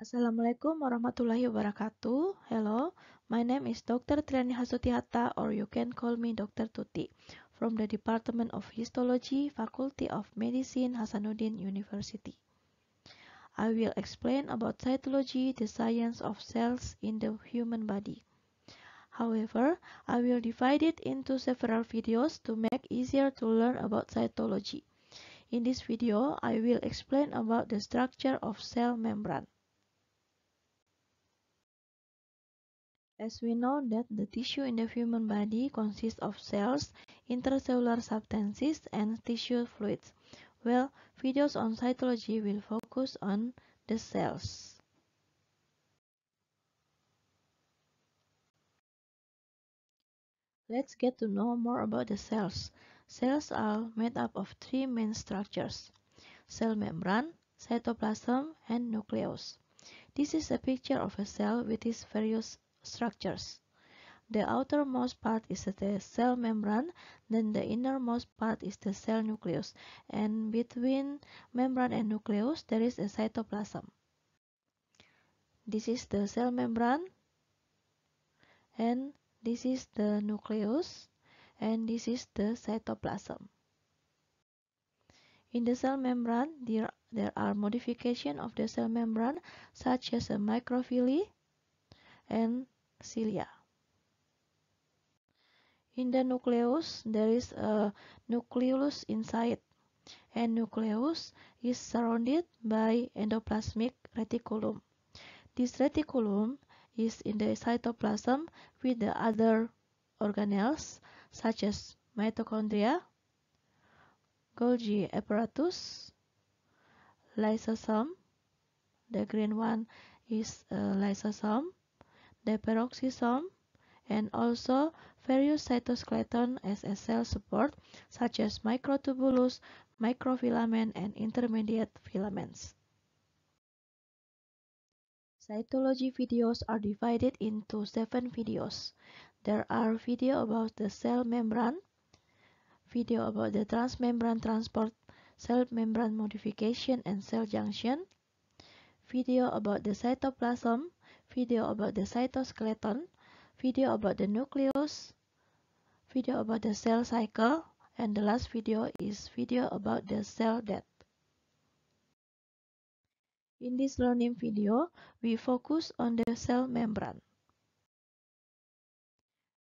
Assalamualaikum warahmatullahi wabarakatuh. Hello, my name is Dr. Triani Hasutihatta or you can call me Dr. Tuti from the Department of Histology, Faculty of Medicine, Hasanuddin University. I will explain about cytology, the science of cells in the human body. However, I will divide it into several videos to make easier to learn about cytology. In this video, I will explain about the structure of cell membrane. as we know that the tissue in the human body consists of cells, intracellular substances, and tissue fluids. Well, videos on cytology will focus on the cells. Let's get to know more about the cells. Cells are made up of three main structures, cell membrane, cytoplasm, and nucleus. This is a picture of a cell with its various structures. The outermost part is the cell membrane, then the innermost part is the cell nucleus, and between membrane and nucleus there is a cytoplasm. This is the cell membrane, and this is the nucleus, and this is the cytoplasm. In the cell membrane, there, there are modifications of the cell membrane such as a microvilli and cilia. In the nucleus, there is a nucleus inside, and nucleus is surrounded by endoplasmic reticulum. This reticulum is in the cytoplasm with the other organelles such as mitochondria, Golgi apparatus, lysosome, the green one is a uh, lysosome, the peroxisome, and also various cytoskeleton as a cell support, such as microtubules, microfilament, and intermediate filaments. Cytology videos are divided into seven videos. There are video about the cell membrane, video about the transmembrane transport, cell membrane modification and cell junction, video about the cytoplasm, video about the cytoskeleton, video about the nucleus, video about the cell cycle, and the last video is video about the cell death. In this learning video, we focus on the cell membrane.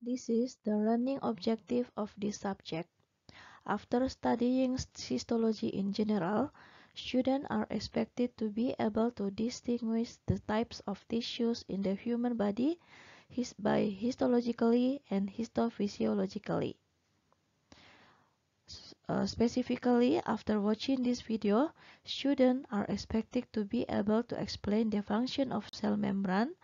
This is the learning objective of this subject. After studying histology in general, Students are expected to be able to distinguish the types of tissues in the human body his by histologically and histophysiologically. Uh, specifically, after watching this video, students are expected to be able to explain the function of cell membrane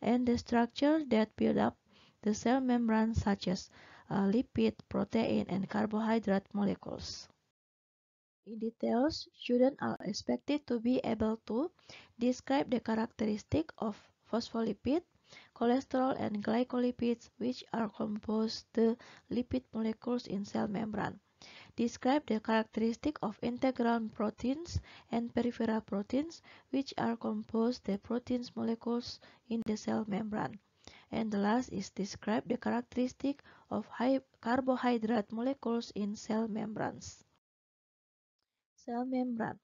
and the structure that build up the cell membrane such as uh, lipid, protein, and carbohydrate molecules. In details, students are expected to be able to describe the characteristic of phospholipid, cholesterol, and glycolipids, which are composed the lipid molecules in cell membrane. Describe the characteristic of integral proteins and peripheral proteins, which are composed the proteins molecules in the cell membrane. And the last is describe the characteristic of carbohydrate molecules in cell membranes cell membrane.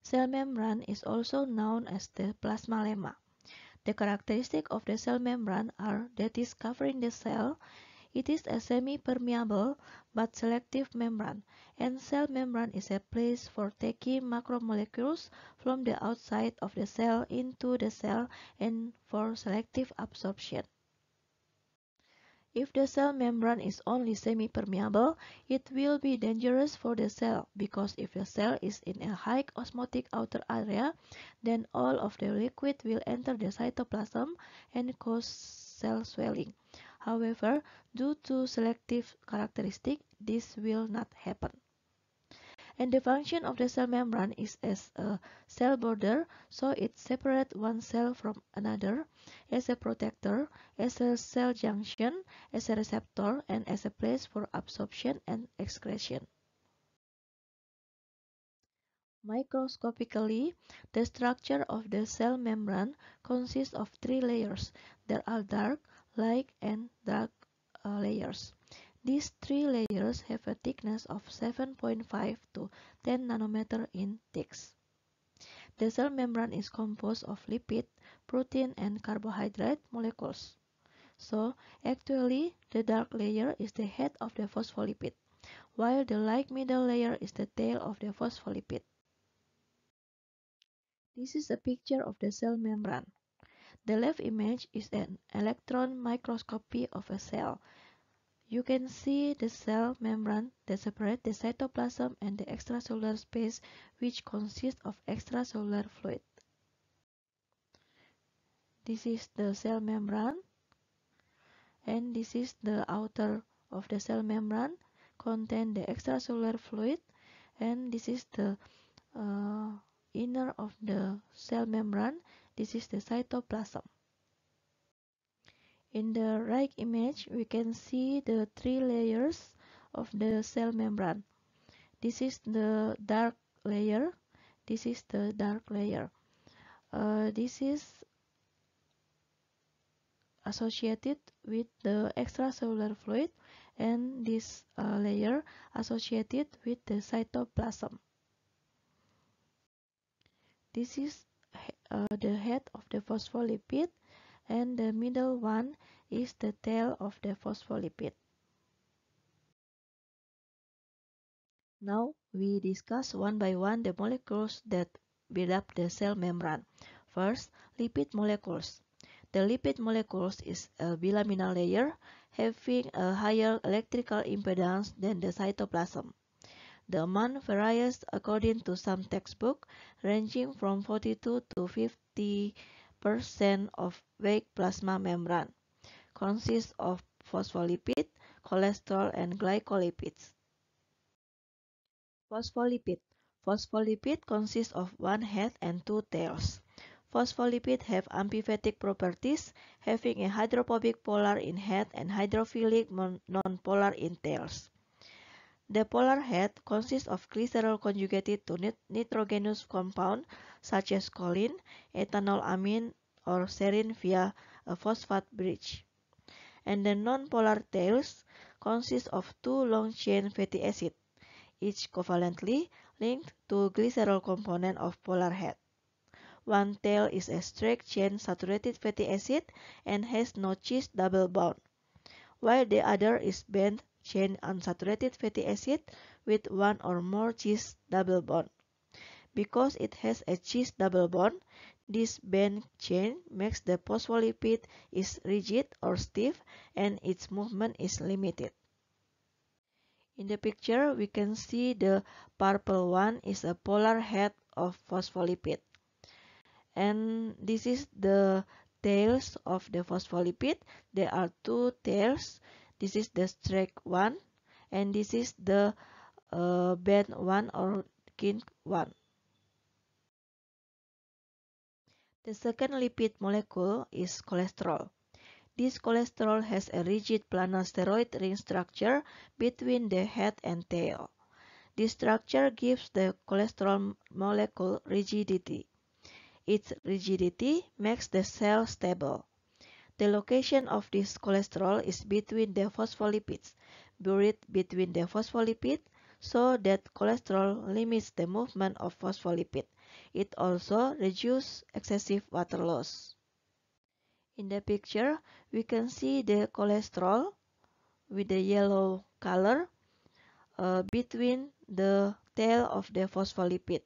Cell membrane is also known as the plasma lemma. The characteristics of the cell membrane are that it is covering the cell, it is a semi-permeable but selective membrane, and cell membrane is a place for taking macromolecules from the outside of the cell into the cell and for selective absorption. If the cell membrane is only semi-permeable, it will be dangerous for the cell because if the cell is in a high osmotic outer area, then all of the liquid will enter the cytoplasm and cause cell swelling. However, due to selective characteristic, this will not happen and the function of the cell membrane is as a cell border so it separates one cell from another as a protector as a cell junction as a receptor and as a place for absorption and excretion Microscopically, the structure of the cell membrane consists of three layers. There are dark, light, and dark uh, layers. These three layers have a thickness of 7.5 to 10 nanometer in thickness. The cell membrane is composed of lipid, protein, and carbohydrate molecules. So, actually, the dark layer is the head of the phospholipid, while the light middle layer is the tail of the phospholipid. This is a picture of the cell membrane. The left image is an electron microscopy of a cell, you can see the cell membrane that separates the cytoplasm and the extracellular space which consists of extracellular fluid. This is the cell membrane and this is the outer of the cell membrane contain the extracellular fluid and this is the uh, inner of the cell membrane this is the cytoplasm in the right image, we can see the three layers of the cell membrane. This is the dark layer. This is the dark layer. Uh, this is associated with the extracellular fluid and this uh, layer associated with the cytoplasm. This is uh, the head of the phospholipid and the middle one is the tail of the phospholipid. Now we discuss one by one the molecules that build up the cell membrane. First, lipid molecules. The lipid molecules is a bilaminal layer having a higher electrical impedance than the cytoplasm. The amount varies according to some textbook, ranging from 42 to 50 of vague plasma membrane consists of phospholipid, cholesterol, and glycolipids. Phospholipid Phospholipid consists of one head and two tails. Phospholipid have amphiphatic properties, having a hydrophobic polar in head and hydrophilic non-polar in tails. The polar head consists of glycerol conjugated to nit nitrogenous compound such as choline, ethanolamine, or serine via a phosphate bridge. And the non-polar tails consist of two long-chain fatty acids, each covalently linked to glycerol component of polar head. One tail is a straight-chain saturated fatty acid and has no cheese double bond, while the other is bent chain unsaturated fatty acid with one or more cheese double bond. Because it has a cheese double bond, this band chain makes the phospholipid is rigid or stiff and its movement is limited. In the picture, we can see the purple one is a polar head of phospholipid. And this is the tails of the phospholipid. There are two tails this is the straight one and this is the uh, one or kink one. The second lipid molecule is cholesterol. This cholesterol has a rigid planar steroid ring structure between the head and tail. This structure gives the cholesterol molecule rigidity. Its rigidity makes the cell stable. The location of this cholesterol is between the phospholipids, buried between the phospholipid, so that cholesterol limits the movement of phospholipid. It also reduces excessive water loss. In the picture, we can see the cholesterol with the yellow color uh, between the tail of the phospholipid.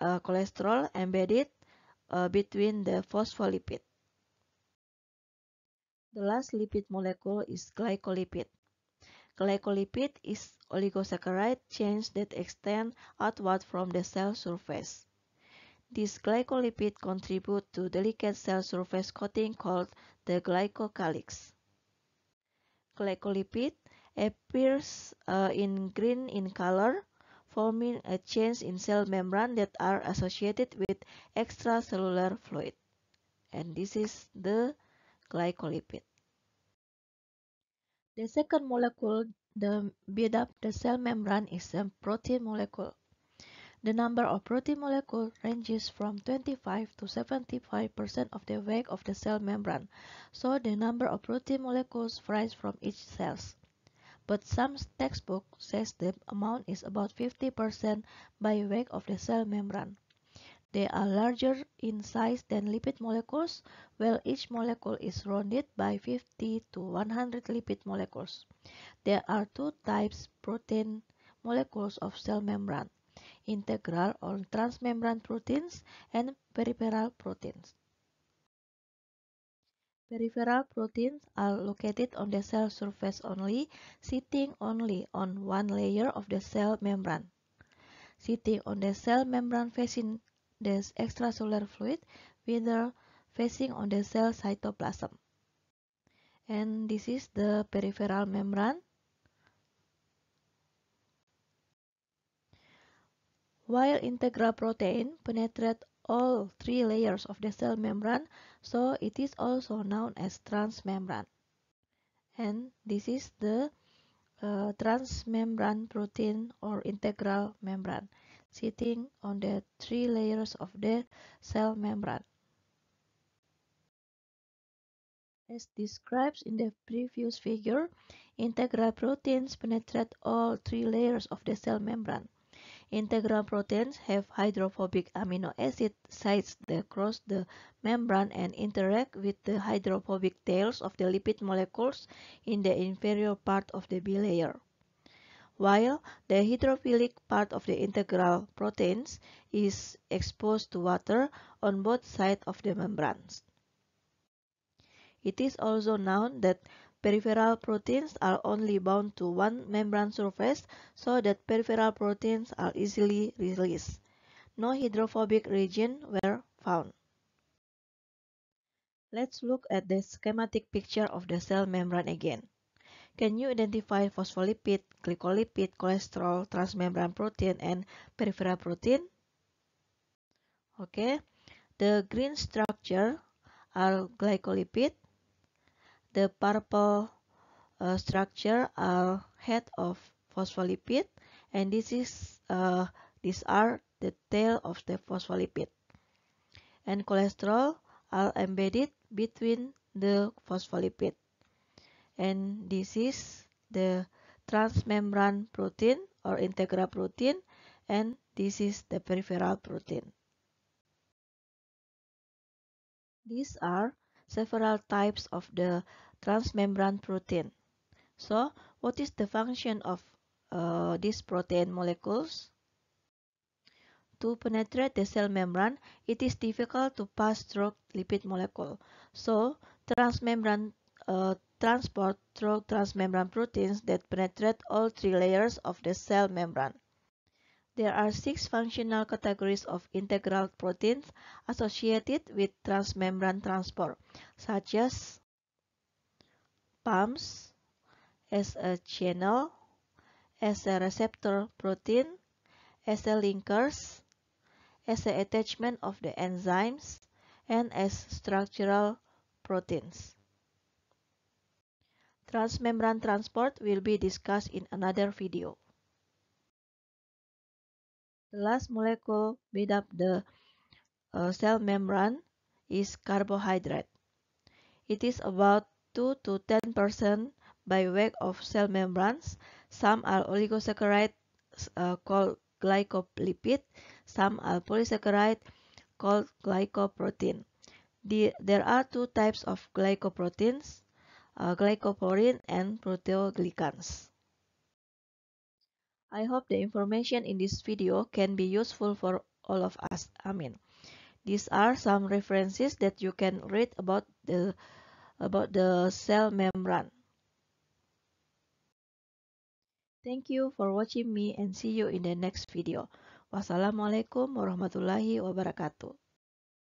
Uh, cholesterol embedded uh, between the phospholipid. The last lipid molecule is glycolipid. Glycolipid is oligosaccharide chains that extend outward from the cell surface. These glycolipid contribute to delicate cell surface coating called the glycocalyx. Glycolipid appears uh, in green in color forming a change in cell membrane that are associated with extracellular fluid. And this is the glycolipid. The second molecule that build up the cell membrane is a protein molecule. The number of protein molecules ranges from 25 to 75% of the weight of the cell membrane, so the number of protein molecules varies from each cell but some textbook says the amount is about 50% by weight of the cell membrane. They are larger in size than lipid molecules, while each molecule is rounded by 50 to 100 lipid molecules. There are two types protein molecules of cell membrane, integral or transmembrane proteins and peripheral proteins. Peripheral proteins are located on the cell surface only, sitting only on one layer of the cell membrane. Sitting on the cell membrane facing the extracellular fluid, whether facing on the cell cytoplasm. And this is the peripheral membrane. While integral protein penetrate all three layers of the cell membrane, so it is also known as transmembrane. And this is the uh, transmembrane protein or integral membrane sitting on the three layers of the cell membrane. As described in the previous figure, integral proteins penetrate all three layers of the cell membrane. Integral proteins have hydrophobic amino acid sites that cross the membrane and interact with the hydrophobic tails of the lipid molecules in the inferior part of the bilayer. While the hydrophilic part of the integral proteins is exposed to water on both sides of the membranes. It is also known that peripheral proteins are only bound to one membrane surface so that peripheral proteins are easily released. No hydrophobic region were found. Let's look at the schematic picture of the cell membrane again. Can you identify phospholipid, glycolipid, cholesterol, transmembrane protein, and peripheral protein? Okay, the green structure are glycolipid, The purple uh, structure are head of phospholipid and this is uh, these are the tail of the phospholipid and cholesterol are embedded between the phospholipid and this is the transmembrane protein or integral protein and this is the peripheral protein these are several types of the transmembrane protein. So, what is the function of uh, these protein molecules? To penetrate the cell membrane, it is difficult to pass through lipid molecule. So, transmembrane uh, transport through transmembrane proteins that penetrate all three layers of the cell membrane. There are six functional categories of integral proteins associated with transmembrane transport, such as pumps, as a channel, as a receptor protein, as a linkers, as a attachment of the enzymes, and as structural proteins. Transmembrane transport will be discussed in another video. The last molecule made up the uh, cell membrane is carbohydrate. It is about 2 to 10% by weight of cell membranes. Some are oligosaccharide uh, called glycolipid, some are polysaccharide called glycoprotein. The, there are two types of glycoproteins, uh, glycoprotein and proteoglycans. I hope the information in this video can be useful for all of us. I mean, these are some references that you can read about the about the cell membrane. Thank you for watching me and see you in the next video. Wassalamualaikum warahmatullahi wabarakatuh.